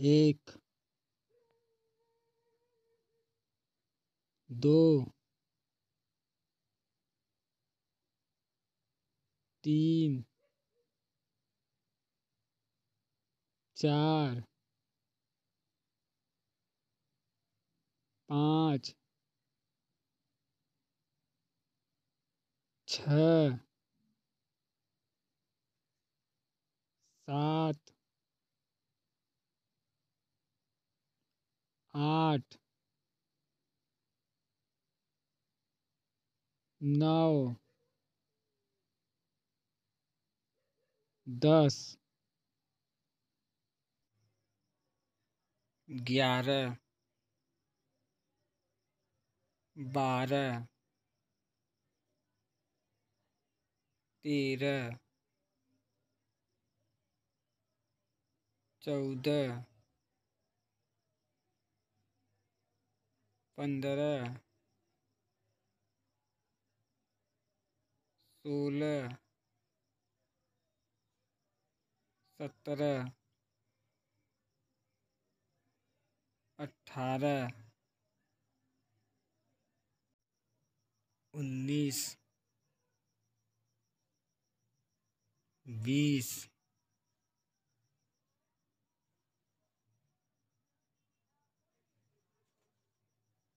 एक दो तीन चार पाँच छत सात आठ नौ दस ग्यारह बारह तेरह चौदह पंद्रह सोलह सत्रह अठारह उन्नीस बीस